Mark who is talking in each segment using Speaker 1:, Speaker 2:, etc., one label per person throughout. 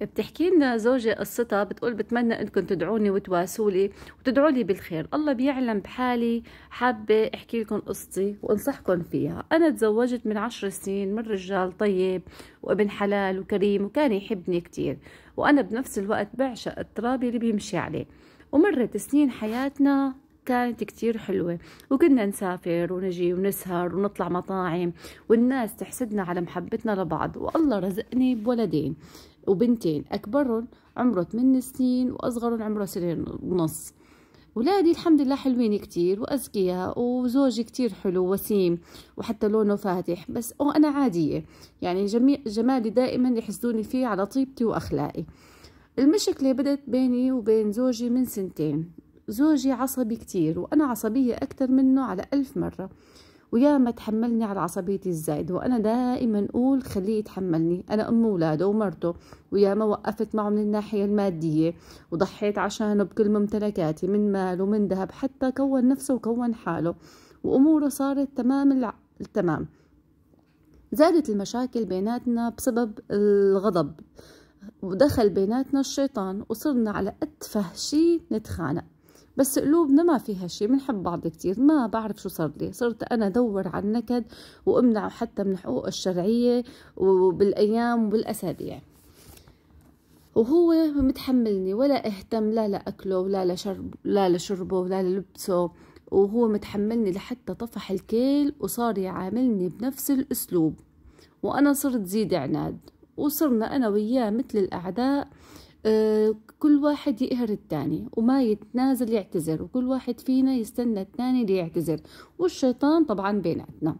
Speaker 1: بتحكي لنا زوجة قصتها بتقول بتمنى انكم تدعوني وتواسوا لي وتدعوا لي بالخير الله بيعلم بحالي حابة احكي لكم قصتي وانصحكم فيها انا تزوجت من عشر سنين من رجال طيب وابن حلال وكريم وكان يحبني كتير وانا بنفس الوقت بعشق الترابي اللي بيمشي عليه ومرت سنين حياتنا كانت كتير حلوة وكنا نسافر ونجي ونسهر ونطلع مطاعم والناس تحسدنا على محبتنا لبعض والله رزقني بولدين وبنتين أكبرهم عمره 8 سنين وأصغرهم عمره سنين ونص ولادي الحمد لله حلوين كتير وأذكياء وزوجي كتير حلو وسيم وحتى لونه فاتح بس وأنا عادية يعني جميع جمالي دائما يحسدوني فيه على طيبتي وأخلاقي المشكلة بدت بيني وبين زوجي من سنتين زوجي عصبي كتير وأنا عصبية أكتر منه على ألف مرة ويا ما تحملني على عصبيتي الزايدة وأنا دائما أقول خليه يتحملني أنا أم ولاده ومرته ويا ما وقفت معه من الناحية المادية وضحيت عشانه بكل ممتلكاتي من مال ومن ذهب حتى كون نفسه وكون حاله وأموره صارت تمام التمام زادت المشاكل بيناتنا بسبب الغضب ودخل بيناتنا الشيطان وصرنا على أتفه شي نتخانق بس قلوبنا ما فيها شيء بنحب بعض كثير ما بعرف شو صار لي صرت أنا أدور على النكد وأمنعه حتى من حقوقه الشرعية وبالأيام وبالأسابيع وهو متحملني ولا اهتم لا لأكله ولا لشرب لا لشربه ولا للبسه وهو متحملني لحتى طفح الكيل وصار يعاملني بنفس الأسلوب وأنا صرت زيد عناد وصرنا أنا وياه مثل الأعداء آه، كل واحد يقهر الثاني وما يتنازل يعتذر وكل واحد فينا يستنى الثاني ليعتذر والشيطان طبعا بيناتنا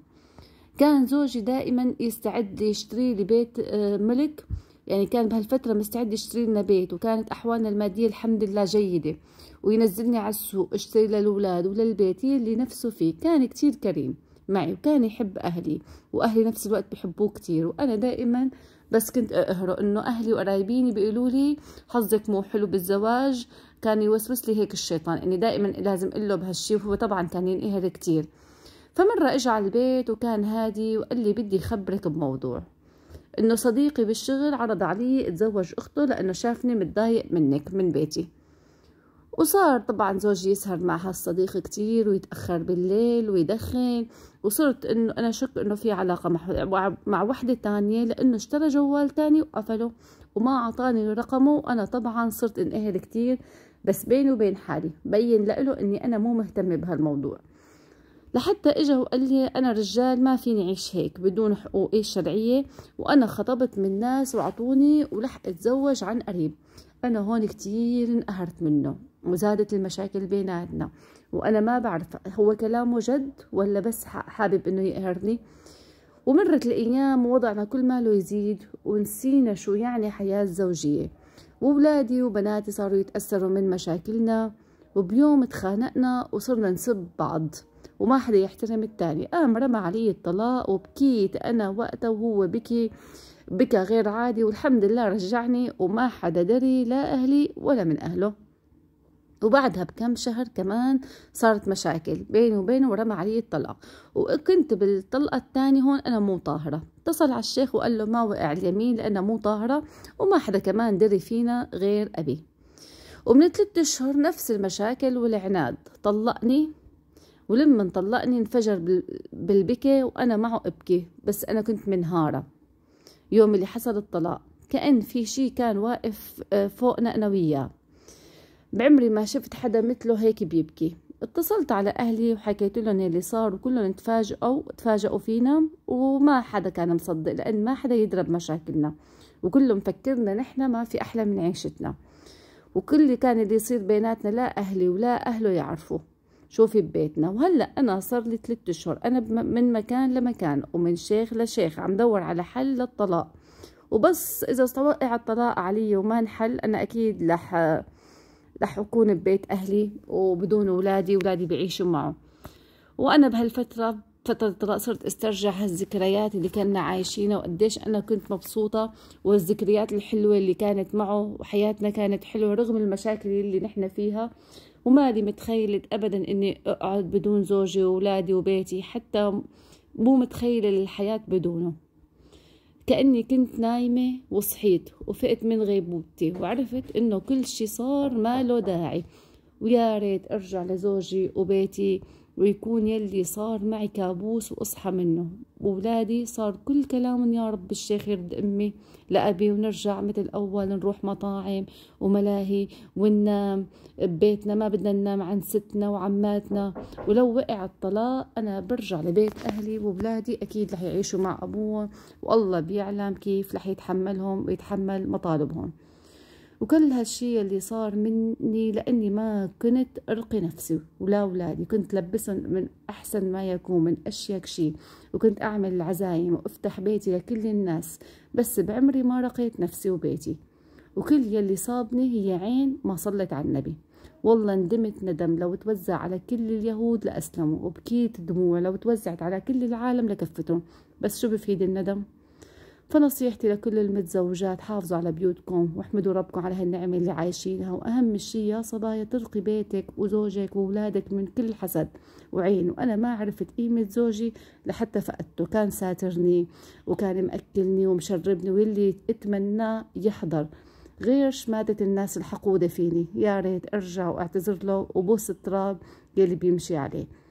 Speaker 1: كان زوجي دائما يستعد يشتري لي بيت آه، ملك يعني كان بهالفترة مستعد يشتري لنا بيت وكانت أحوالنا المادية الحمد لله جيدة وينزلني على السوق اشتري للأولاد وللبيت اللي نفسه فيه كان كتير كريم معي وكان يحب أهلي وأهلي نفس الوقت بحبوه كتير وأنا دائما بس كنت اقهره انه اهلي وقرايبيني بيقولوا لي حظك مو حلو بالزواج كان يوسوس لي هيك الشيطان اني دائما لازم اقول له بهالشيء وهو طبعا كان ينقهر كثير فمرة اجى على البيت وكان هادي وقال لي بدي خبرك بموضوع انه صديقي بالشغل عرض علي اتزوج اخته لانه شافني متضايق منك من بيتي وصار طبعا زوجي يسهر مع هالصديق كتير ويتأخر بالليل ويدخن وصرت انه انا شك انه في علاقة مع وحدة تانية لانه اشترى جوال تاني وقفله وما اعطاني رقمه وانا طبعا صرت انقهر كتير بس بيني وبين حالي بين لإله اني انا مو مهتمة بهالموضوع لحتى اجا وقال لي انا رجال ما فيني اعيش هيك بدون حقوقي الشرعيه إيه وانا خطبت من ناس وعطوني ولح اتزوج عن قريب انا هون كتير انقهرت منه وزادت المشاكل بيناتنا وأنا ما بعرف هو كلامه جد ولا بس حابب إنه يقهرني ومرت الأيام ووضعنا كل ما له يزيد ونسينا شو يعني حياة زوجية وولادي وبناتي صاروا يتأثروا من مشاكلنا وبيوم تخانقنا وصرنا نسب بعض وما حدا يحترم التاني قام رمى علي الطلاق وبكيت أنا وقتها وهو بكي بكى غير عادي والحمد لله رجعني وما حدا دري لا أهلي ولا من أهله وبعدها بكم شهر كمان صارت مشاكل بيني وبينه ورمى علي الطلقة وكنت بالطلقة الثانية هون أنا مو طاهرة اتصل على الشيخ وقال له ما وقع اليمين لأنا مو طاهرة وما حدا كمان دري فينا غير أبي ومن ثلاثة أشهر نفس المشاكل والعناد طلقني ولما طلقني انفجر بالبكي وأنا معه أبكي بس أنا كنت منهارة يوم اللي حصل الطلاق كأن في شي كان واقف آه، فوقنا أنا وياه بعمري ما شفت حدا مثله هيك بيبكي اتصلت على أهلي وحكيت لهم اللي صار وكلهم تفاجئوا تفاجئوا فينا وما حدا كان مصدق لأن ما حدا يدرى بمشاكلنا وكله مفكرنا نحن ما في أحلى من عيشتنا وكل اللي كان اللي يصير بيناتنا لا أهلي ولا أهله يعرفوا شوفي ببيتنا وهلا انا صار لي ثلاثة اشهر انا من مكان لمكان ومن شيخ لشيخ عم دور على حل للطلاق وبس اذا استوقع الطلاق علي وما انحل انا اكيد رح رح أكون ببيت أهلي وبدون أولادي أولادي بيعيشوا معه وأنا بهالفترة فترة صرت استرجع هالذكريات اللي كنا عايشينها وقديش أنا كنت مبسوطة والذكريات الحلوة اللي كانت معه وحياتنا كانت حلوة رغم المشاكل اللي نحن فيها ومالي متخيلة أبدا إني أقعد بدون زوجي وولادي وبيتي حتى مو متخيلة الحياة بدونه كأني كنت نايمة وصحيت وفقت من غيبوبتي وعرفت إنه كل شي صار ما له داعي ويا ريت أرجع لزوجي وبيتي ويكون يلي صار معي كابوس وأصحى منه وولادي صار كل كلام يا رب الشيخ يرد أمي لأبي ونرجع مثل أول نروح مطاعم وملاهي وننام ببيتنا ما بدنا ننام عن ستنا وعماتنا ولو وقع الطلاق أنا برجع لبيت أهلي وولادي أكيد رح يعيشوا مع أبوهم والله بيعلم كيف رح يتحملهم ويتحمل مطالبهم وكل هالشي اللي صار مني لاني ما كنت ارقي نفسي ولا اولادي كنت لبسهم من احسن ما يكون من اشيك شي وكنت اعمل العزايم وافتح بيتي لكل الناس بس بعمري ما رقيت نفسي وبيتي وكل يلي صابني هي عين ما صلت على النبي والله ندمت ندم لو توزع على كل اليهود لأسلموا وبكيت دموع لو توزعت على كل العالم لكفتهم بس شو بفيد الندم فنصيحتي لكل المتزوجات حافظوا على بيوتكم واحمدوا ربكم على هالنعمة اللي عايشينها وأهم شيء يا صبايا ترقي بيتك وزوجك وأولادك من كل حسد وعين وأنا ما عرفت قيمة زوجي لحتى فقدته كان ساترني وكان مأكلني ومشربني واللي اتمناه يحضر غير شماتة الناس الحقودة فيني يا ريت ارجع واعتذر له وبوس التراب يلي بيمشي عليه